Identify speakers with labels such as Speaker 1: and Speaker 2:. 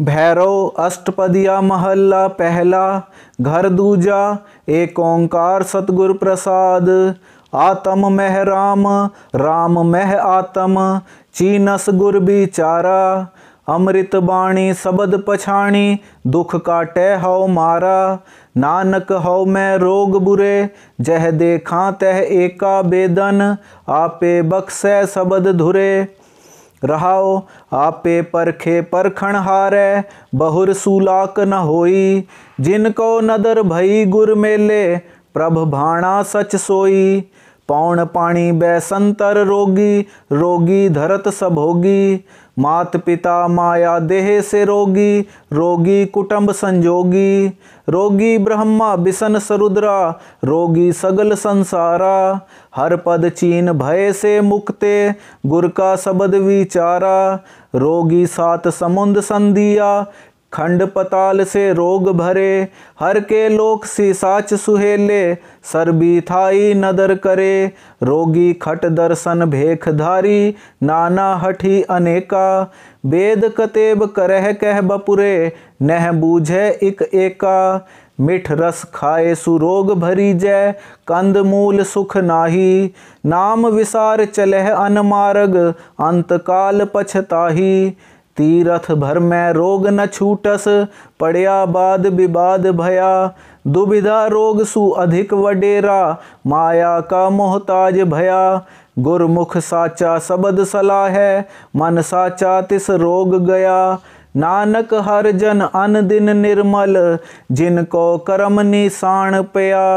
Speaker 1: भैरव अष्टपदिया महल्ला पहला घर दूजा एक ओंकार सतगुर प्रसाद आतम मह राम राम मह आतम चीनस गुर बिचारा अमृत बाणी शबद पछाणी दुख काटे हौ मारा नानक हौ मैं रोग बुरे जह देखा तह एका बेदन आपे बक्से सबद धुरे रहाओ आपे परखे परखण हारे बहुर सूलाक न होई जिनको नदर भई गुर मेले प्रभ भाणा सच सोई पौन पाणी बैसंतर रोगी रोगी धरत सभोगी मात पिता माया देह से रोगी रोगी कुटुंब संजोगी रोगी ब्रह्मा बिसन सरुद्रा रोगी सगल संसारा हर पद चीन भय से मुक्ते गुर का सबद विचारा रोगी सात समुद संधिया खंड पताल से रोग भरे हर के लोक सिसाच सुहेले सर थाई नदर करे रोगी खट दर्शन भेखधारी नाना हठी अनेका वेद कतेब करह कह बपुरे नह बूझे इक एका मिठ रस खाए सुरोग भरी जय कंद मूल सुख नाही नाम विसार चलह अनमारग अंतकाल पछताही तीरथ भर में रोग न छूटस पड़या बाद विवाद भया दुविधा रोग सु अधिक वडेरा माया का मोहताज भया गुरमुख साचा सबद सलाह है मन साचा तिस रोग गया नानक हर जन अन दिन निर्मल जिनको कर्म निशान पया